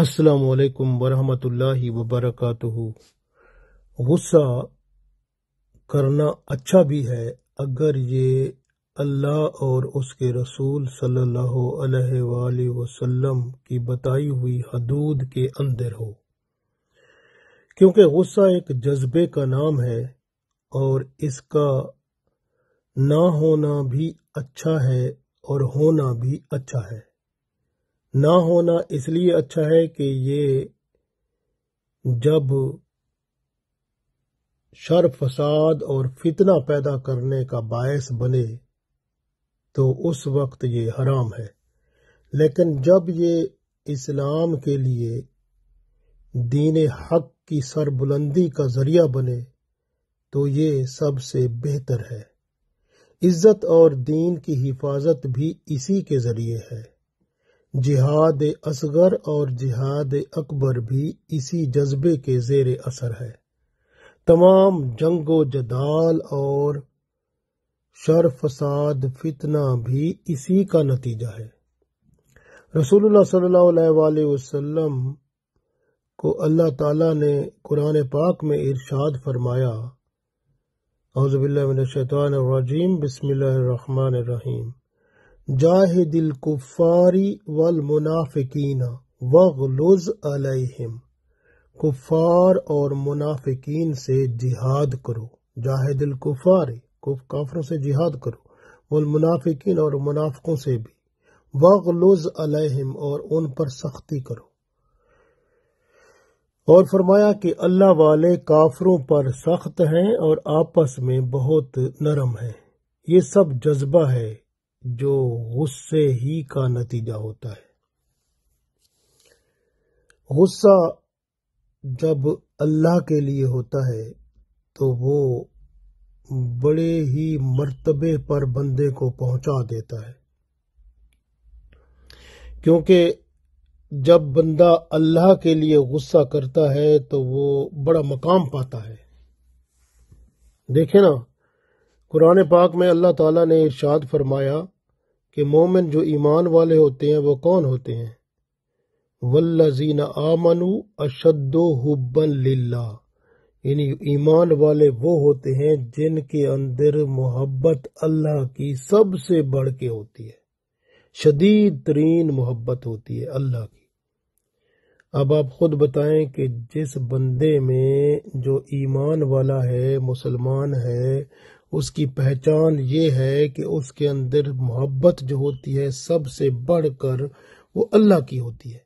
असलकम वरहमतुल्लि वबरक गुस्सा करना अच्छा भी है अगर ये अल्लाह और उसके रसूल सल्लल्लाहु अलैहि वसल्लम की बताई हुई हदूद के अंदर हो क्योंकि गुस्सा एक जज्बे का नाम है और इसका ना होना भी अच्छा है और होना भी अच्छा है ना होना इसलिए अच्छा है कि ये जब शर फसाद और फितना पैदा करने का बायस बने तो उस वक्त ये हराम है लेकिन जब ये इस्लाम के लिए दीन हक की सरबुलंदी का जरिया बने तो ये सबसे बेहतर है इज्जत और दीन की हिफाजत भी इसी के जरिए है जिहाद असगर और जिहाद अकबर भी इसी जज्बे के जेर असर है तमाम जंगो जदाल और शरफसाद फितना भी इसी का नतीजा है रसूलुल्लाह सल्लल्लाहु अलैहि वसल्लम को अल्लाह ताला ने कुरान पाक में इरशाद फरमाया हौजबिल्लाशैतवानरजीम बसमिल्लर रहीम जाहिदिल कुफ़ारी वल मुनाफिकीना वगलुज अलैहिम कुफ़ार और मुनाफिकीन से जिहाद करो जाहिदिल कुफ़ारी काफरों से जिहाद करो वल मुनाफिकीन और मुनाफिकों से भी वगलुज अलैहिम और उन पर सख्ती करो और फरमाया कि अल्लाह वाले काफरों पर सख्त हैं और आपस में बहुत नरम हैं ये सब जज्बा है जो गुस्से ही का नतीजा होता है गुस्सा जब अल्लाह के लिए होता है तो वो बड़े ही मर्तबे पर बंदे को पहुंचा देता है क्योंकि जब बंदा अल्लाह के लिए गुस्सा करता है तो वो बड़ा मकाम पाता है देखे ना कुरान पाक में अल्लाह ताला ने इरशाद फरमाया कि मोमिन जो ईमान वाले होते हैं वो कौन होते हैं वल्लजीन आमनु अशद्दो हुबन लिल्ला यानी ईमान वाले वो होते हैं जिनके अंदर मोहब्बत अल्लाह की सबसे बढ़ के होती है शदीद तरीन मोहब्बत होती है अल्लाह की अब आप खुद बताएं कि जिस बंदे में जो ईमान वाला है मुसलमान है उसकी पहचान ये है कि उसके अंदर मोहब्बत जो होती है सबसे बढ़कर वो अल्लाह की होती है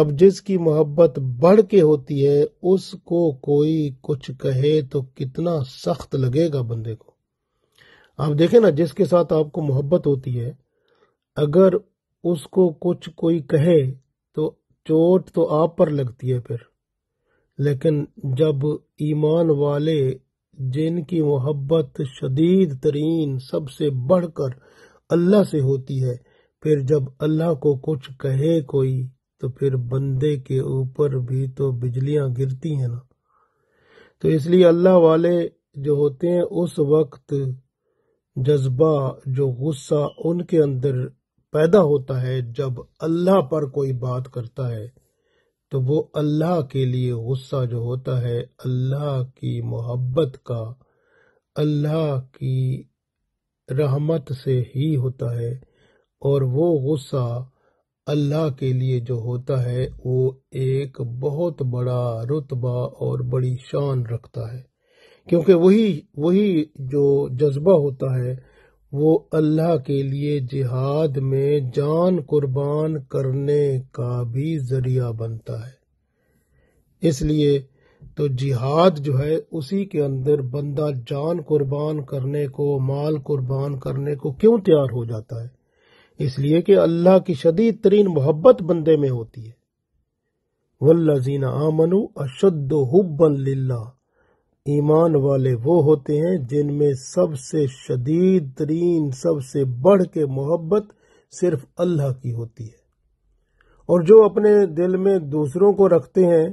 अब जिसकी मोहब्बत बढ़ के होती है उसको कोई कुछ कहे तो कितना सख्त लगेगा बंदे को आप देखें ना जिसके साथ आपको मोहब्बत होती है अगर उसको कुछ कोई कहे तो चोट तो आप पर लगती है फिर लेकिन जब ईमान वाले जिनकी मोहब्बत शदीद तरीन सबसे बढ़कर अल्लाह से होती है फिर जब अल्लाह को कुछ कहे कोई तो फिर बंदे के ऊपर भी तो बिजलियां गिरती हैं ना तो इसलिए अल्लाह वाले जो होते हैं उस वक्त जज्बा जो गुस्सा उनके अंदर पैदा होता है जब अल्लाह पर कोई बात करता है तो वो अल्लाह के लिए गुस्सा जो होता है अल्लाह की मोहब्बत का अल्लाह की रहमत से ही होता है और वो गुस्सा अल्लाह के लिए जो होता है वो एक बहुत बड़ा रुतबा और बड़ी शान रखता है क्योंकि वही वही जो जज्बा होता है वो अल्लाह के लिए जिहाद में जान कुर्बान करने का भी जरिया बनता है इसलिए तो जिहाद जो है उसी के अंदर बंदा जान कुर्बान करने को माल कुर्बान करने को क्यों तैयार हो जाता है इसलिए कि अल्लाह की शदीद तरीन मोहब्बत बंदे में होती है वल्लाजीना आमनु अशद हुब्बन लिल्ला ईमान वाले वो होते हैं जिनमें सबसे शदीद तरीन सबसे बढ़ के मोहब्बत सिर्फ अल्लाह की होती है और जो अपने दिल में दूसरों को रखते हैं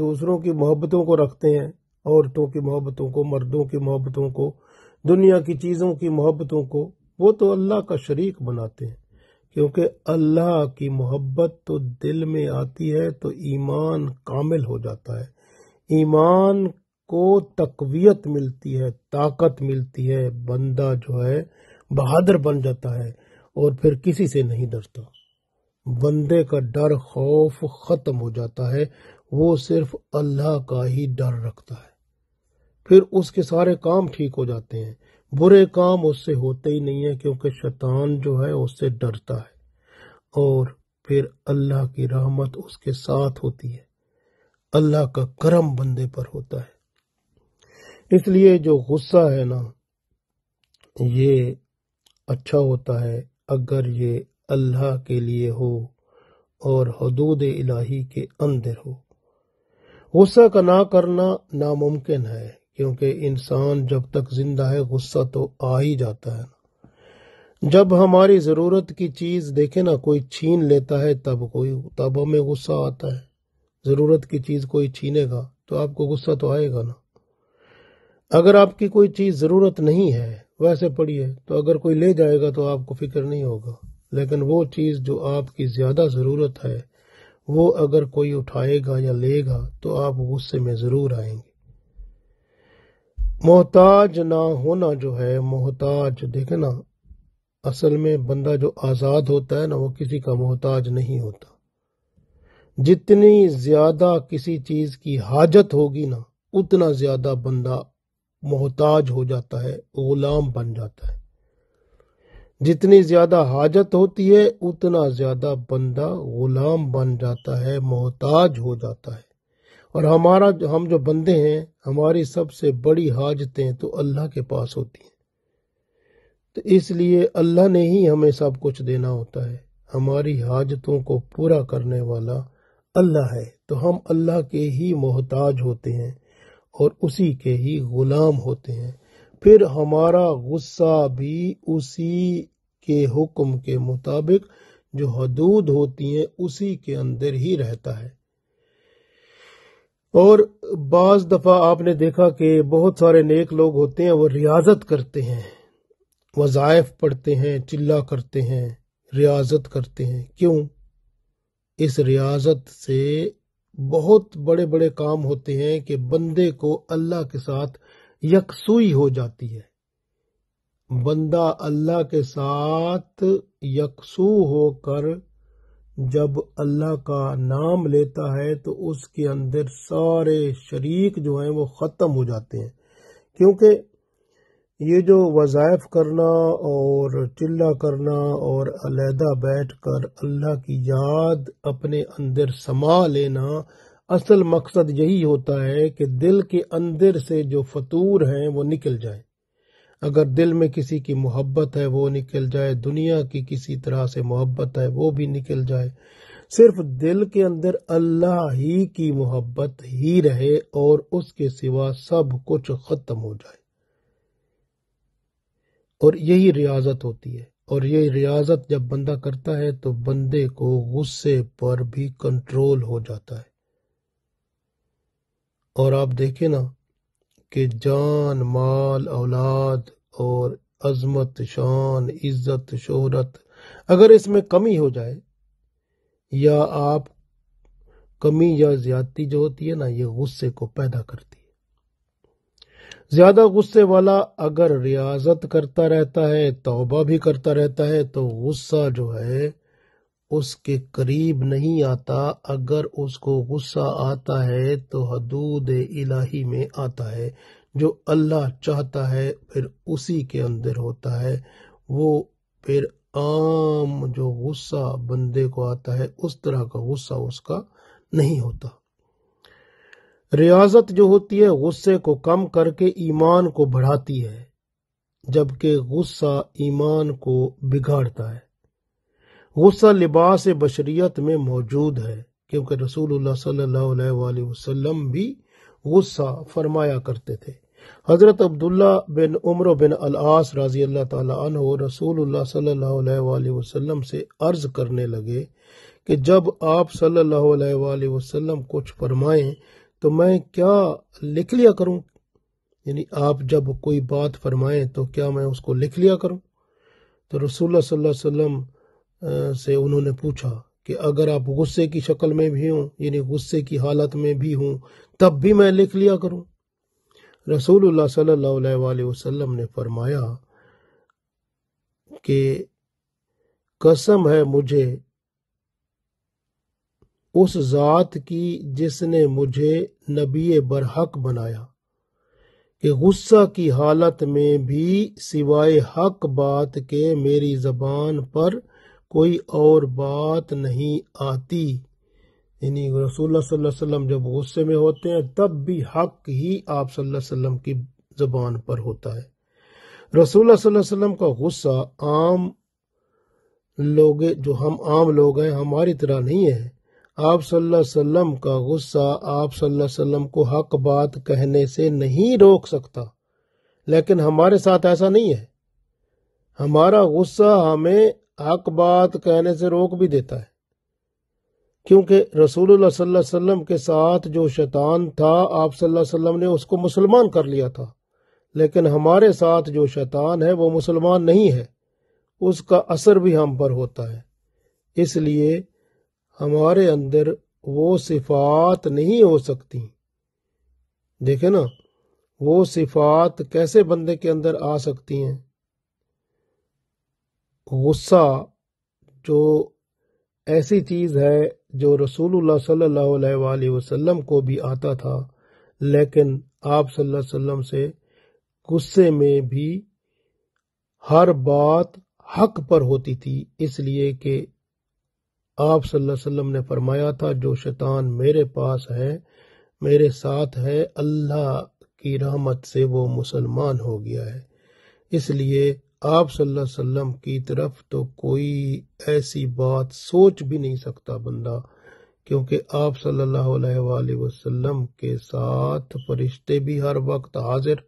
दूसरों की मोहब्बतों को रखते हैं औरतों की मोहब्बतों को मर्दों की मोहब्बतों को दुनिया की चीज़ों की मोहब्बतों को वो तो अल्लाह का शरीक बनाते हैं क्योंकि अल्लाह की मोहब्बत तो दिल में आती है तो ईमान कामिल हो जाता है ईमान को तकवीत मिलती है ताकत मिलती है बंदा जो है बहादुर बन जाता है और फिर किसी से नहीं डरता बंदे का डर खौफ खत्म हो जाता है वो सिर्फ अल्लाह का ही डर रखता है फिर उसके सारे काम ठीक हो जाते हैं बुरे काम उससे होते ही नहीं है क्योंकि शैतान जो है उससे डरता है और फिर अल्लाह की रहमत उसके साथ होती है अल्लाह का करम बंदे पर होता है इसलिए जो गुस्सा है ना ये अच्छा होता है अगर ये अल्लाह के लिए हो और हदूद इलाही के अंदर हो गुस्सा का ना करना नामुमकिन है क्योंकि इंसान जब तक जिंदा है गुस्सा तो आ ही जाता है जब हमारी ज़रूरत की चीज़ देखे ना कोई छीन लेता है तब कोई तब हमें गुस्सा आता है ज़रूरत की चीज़ कोई छीनेगा तो आपको गुस्सा तो आएगा ना अगर आपकी कोई चीज़ ज़रूरत नहीं है वैसे पड़ी है तो अगर कोई ले जाएगा तो आपको फिक्र नहीं होगा लेकिन वो चीज़ जो आपकी ज़्यादा ज़रूरत है वो अगर कोई उठाएगा या लेगा तो आप गुस्से में ज़रूर आएंगे मोहताज ना होना जो है मोहताज देखे ना असल में बंदा जो आज़ाद होता है ना वो किसी का मोहताज नहीं होता जितनी ज़्यादा किसी चीज़ की हाजत होगी ना उतना ज़्यादा बंदा मोहताज हो जाता है गुलाम बन जाता है जितनी ज्यादा हाजत होती है उतना ज्यादा बंदा गुलाम बन जाता है मोहताज हो जाता है और हमारा हम जो बंदे हैं हमारी सबसे बड़ी हाजतें तो अल्लाह के पास होती हैं तो इसलिए अल्लाह ने ही हमें सब कुछ देना होता है हमारी हाजतों को पूरा करने वाला अल्लाह है तो हम अल्लाह के ही मोहताज होते हैं और उसी के ही गुलाम होते हैं फिर हमारा गुस्सा भी उसी के हुक्म के मुताबिक जो हदूद होती हैं उसी के अंदर ही रहता है और बाज दफ़ा आपने देखा कि बहुत सारे नेक लोग होते हैं वो रियाजत करते हैं वज़ायफ पढ़ते हैं चिल्ला करते हैं रियाजत करते हैं क्यों इस रियाजत से बहुत बड़े बड़े काम होते हैं कि बंदे को अल्लाह के साथ यकसुई हो जाती है बंदा अल्लाह के साथ यकसू होकर जब अल्लाह का नाम लेता है तो उसके अंदर सारे शरीक जो हैं वो ख़त्म हो जाते हैं क्योंकि ये जो वज़ायफ करना और चिल्ला करना और अलहदा बैठ कर अल्लाह की याद अपने अंदर समा लेना असल मकसद यही होता है कि दिल के अंदर से जो फतूर हैं वो निकल जाए अगर दिल में किसी की मोहब्बत है वो निकल जाए दुनिया की किसी तरह से मोहब्बत है वो भी निकल जाए सिर्फ दिल के अंदर अल्लाह ही की मोहब्बत ही रहे और उसके सिवा सब कुछ खत्म हो जाए और यही रियाजत होती है और ये रियाजत जब बंदा करता है तो बंदे को गुस्से पर भी कंट्रोल हो जाता है और आप देखें ना कि जान माल औलाद और अजमत शान इज्जत शोहरत अगर इसमें कमी हो जाए या आप कमी या ज्यादती जो होती है ना ये गुस्से को पैदा करती है ज्यादा गुस्से वाला अगर रियाजत करता रहता है तौबा भी करता रहता है तो गुस्सा जो है उसके करीब नहीं आता अगर उसको गुस्सा आता है तो हदूद इलाही में आता है जो अल्लाह चाहता है फिर उसी के अंदर होता है वो फिर आम जो गुस्सा बंदे को आता है उस तरह का गुस्सा उसका नहीं होता रियाजत जो होती है गुस्से को कम करके ईमान को बढ़ाती है जबकि गुस्सा ईमान को बिगाड़ता है गुस्सा लिबास बशरियत में मौजूद है क्योंकि रसूल सल्लल्लाहु वसल्लम भी गुस्सा फरमाया करते थे हज़रत अब्दुल्ला बिन उम्र बिन अलास राजी अल्लाह तु रसूल सल्लल्लाहु वसल्लम से अर्ज करने लगे कि जब आप सल्लल्लाहु अलैहि वसल्लम कुछ फरमाएं तो मैं क्या लिख लिया करूं यानी आप जब कोई बात फरमाएं तो क्या मैं उसको लिख लिया करूं तो रसूल सल्लल्लाहु अलैहि वसल्लम से उन्होंने पूछा कि अगर आप गुस्से की शक्ल में भी हों यानी गुस्से की हालत में भी हूं तब भी मैं लिख लिया करूं रसूलुल्लाह सल्लल्लाहु अलैहि वसल्लम ने फरमाया कि कसम है मुझे उस ज़ात की जिसने मुझे नबी बरहक बनाया कि गुस्सा की हालत में भी सिवाय हक बात के मेरी ज़बान पर कोई और बात नहीं आती यानी रसूल जब गुस्से में होते हैं तब भी हक ही आप वसल्लम की ज़बान पर होता है रसूल वसल्लम का गुस्सा आम लोग जो हम आम लोग हैं हमारी तरह नहीं है आप वसल्लम का गुस्सा आप वसल्लम को हक बात कहने से नहीं रोक सकता लेकिन हमारे साथ ऐसा नहीं है हमारा गुस्सा हमें हक बात कहने से रोक भी देता है क्योंकि रसूलुल्लाह सल्लल्लाहु अलैहि वसल्लम के साथ जो शैतान था आप सल्लल्लाहु अलैहि वसल्लम ने उसको मुसलमान कर लिया था लेकिन हमारे साथ जो शैतान है वो मुसलमान नहीं है उसका असर भी हम पर होता है इसलिए हमारे अंदर वो सिफात नहीं हो सकती देखे ना वो सिफात कैसे बंदे के अंदर आ सकती हैं गुस्सा जो ऐसी चीज़ है जो रसूलुल्लाह सल्लल्लाहु अलैहि वसल्लम को भी आता था लेकिन आप सल्लल्लाहु अलैहि वसल्लम से गुस्से में भी हर बात हक पर होती थी इसलिए कि आप वसल्लम ने फरमाया था जो शैतान मेरे पास है मेरे साथ है अल्लाह की रहमत से वो मुसलमान हो गया है इसलिए आप वसल्लम की तरफ तो कोई ऐसी बात सोच भी नहीं सकता बंदा क्योंकि आप सल्लल्लाहु अलैहि वसल्लम के साथ फरिश्ते भी हर वक्त हाजिर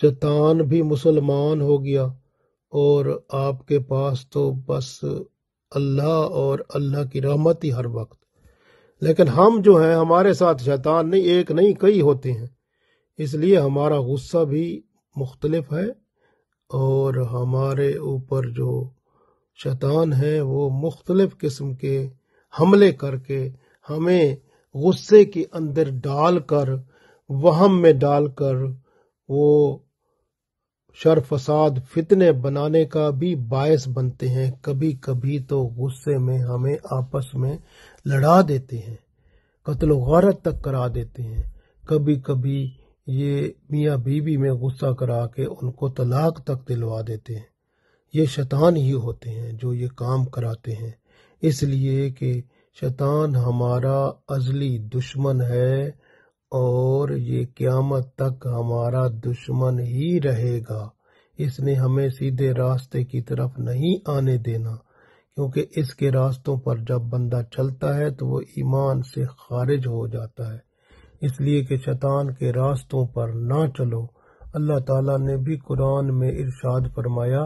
शैतान भी मुसलमान हो गया और आपके पास तो बस अल्लाह और अल्लाह की रहमत ही हर वक्त लेकिन हम जो हैं हमारे साथ शैतान नहीं एक नहीं कई होते हैं इसलिए हमारा गुस्सा भी मुख्तलफ है और हमारे ऊपर जो शैतान है वो मुख्तलिफ किस्म के हमले करके हमें गुस्से के अंदर डाल कर वहम में डाल कर वो शर फसाद फितने बनाने का भी बायस बनते हैं कभी कभी तो गुस्से में हमें आपस में लड़ा देते हैं कत्ल गारत तक करा देते हैं कभी कभी ये मियाँ बीवी में गुस्सा करा के उनको तलाक तक दिलवा देते हैं ये शैतान ही होते हैं जो ये काम कराते हैं इसलिए कि शैतान हमारा अजली दुश्मन है और ये क्यामत तक हमारा दुश्मन ही रहेगा इसने हमें सीधे रास्ते की तरफ नहीं आने देना क्योंकि इसके रास्तों पर जब बंदा चलता है तो वो ईमान से खारिज हो जाता है इसलिए कि शैतान के रास्तों पर ना चलो अल्लाह ताला ने भी कुरान में इरशाद फरमाया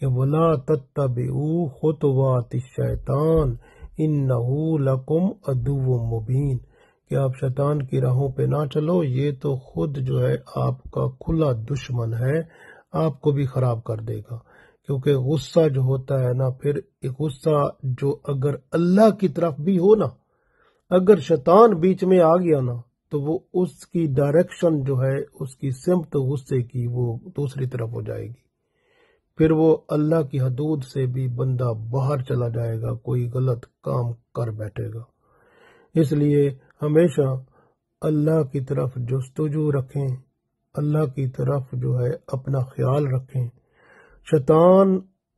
कि वला तत्तबिउ खुतवात शैतान इन लकुम अदुव मुबीन कि आप शैतान की राहों पे ना चलो ये तो खुद जो है आपका खुला दुश्मन है आपको भी खराब कर देगा क्योंकि गुस्सा जो होता है ना फिर एक गुस्सा जो अगर अल्लाह की तरफ भी हो ना अगर शैतान बीच में आ गया ना तो वो उसकी डायरेक्शन जो है उसकी सिमत गुस्से की वो दूसरी तरफ हो जाएगी फिर वो अल्लाह की हदूद से भी बंदा बाहर चला जाएगा कोई गलत काम कर बैठेगा इसलिए हमेशा अल्लाह की तरफ जस्तजू रखें अल्लाह की तरफ जो है अपना ख्याल रखें शैतान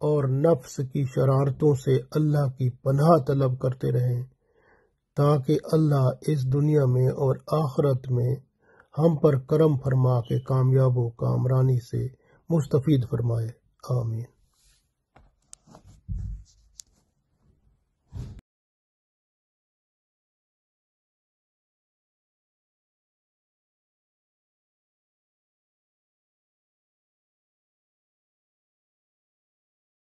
और नफ्स की शरारतों से अल्लाह की पनाह तलब करते रहें ताकि अल्लाह इस दुनिया में और आखरत में हम पर करम फरमा के कामयाब व कामरानी से मुस्तफ़ीद फरमाए आमीन